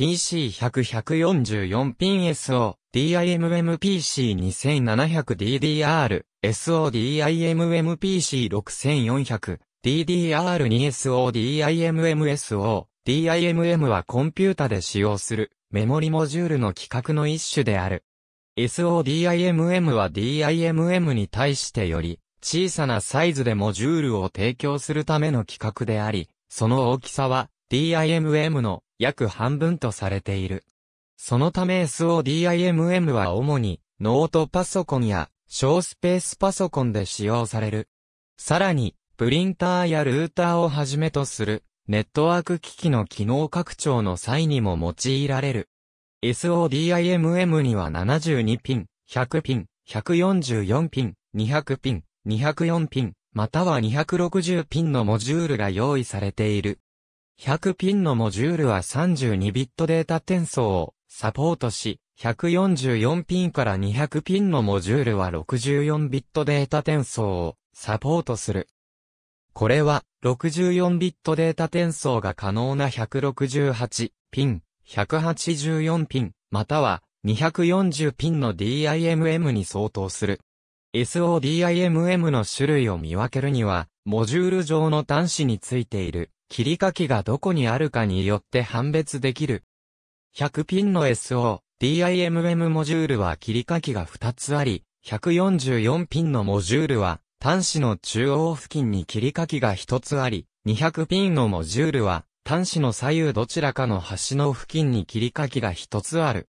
PC100-144 ピン SO、DIMMPC2700DDR、SODIMMPC6400、DDR2SODIMMSO、DIMM はコンピュータで使用するメモリモジュールの規格の一種である。SODIMM は DIMM に対してより小さなサイズでモジュールを提供するための規格であり、その大きさは DIMM の約半分とされている。そのため SODIMM は主にノートパソコンや小スペースパソコンで使用される。さらに、プリンターやルーターをはじめとするネットワーク機器の機能拡張の際にも用いられる。SODIMM には72ピン、100ピン、144ピン、200ピン、204ピン、または260ピンのモジュールが用意されている。100ピンのモジュールは32ビットデータ転送をサポートし、144ピンから200ピンのモジュールは64ビットデータ転送をサポートする。これは64ビットデータ転送が可能な168ピン、184ピン、または240ピンの DIMM に相当する。SODIMM の種類を見分けるには、モジュール上の端子についている切り欠きがどこにあるかによって判別できる。100ピンの SO、DIMM モジュールは切り欠きが2つあり、144ピンのモジュールは端子の中央付近に切り欠きが1つあり、200ピンのモジュールは端子の左右どちらかの端の付近に切り欠きが1つある。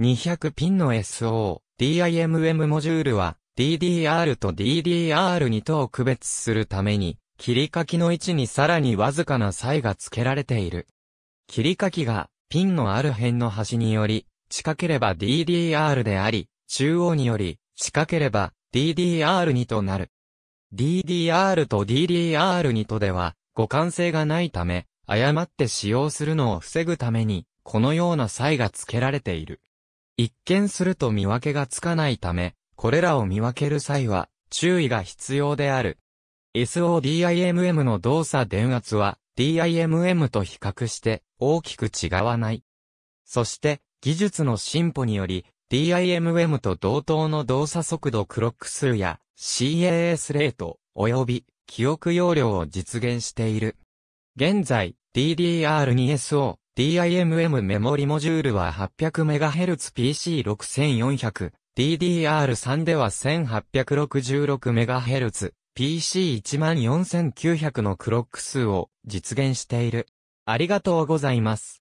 200ピンの SO、DIMM モジュールは DDR と DDR2 とを区別するために切り欠きの位置にさらにわずかな差が付けられている。切り欠きがピンのある辺の端により、近ければ DDR であり、中央により、近ければ DDR2 となる。DDR と DDR2 とでは、互換性がないため、誤って使用するのを防ぐために、このような差が付けられている。一見すると見分けがつかないため、これらを見分ける際は、注意が必要である。SODIMM の動作電圧は DIMM と比較して大きく違わない。そして技術の進歩により DIMM と同等の動作速度クロック数や CAS レート及び記憶容量を実現している。現在 DDR2SO DIMM メモリモジュールは 800MHz PC6400、DDR3 では 1866MHz、PC14900 のクロック数を実現している。ありがとうございます。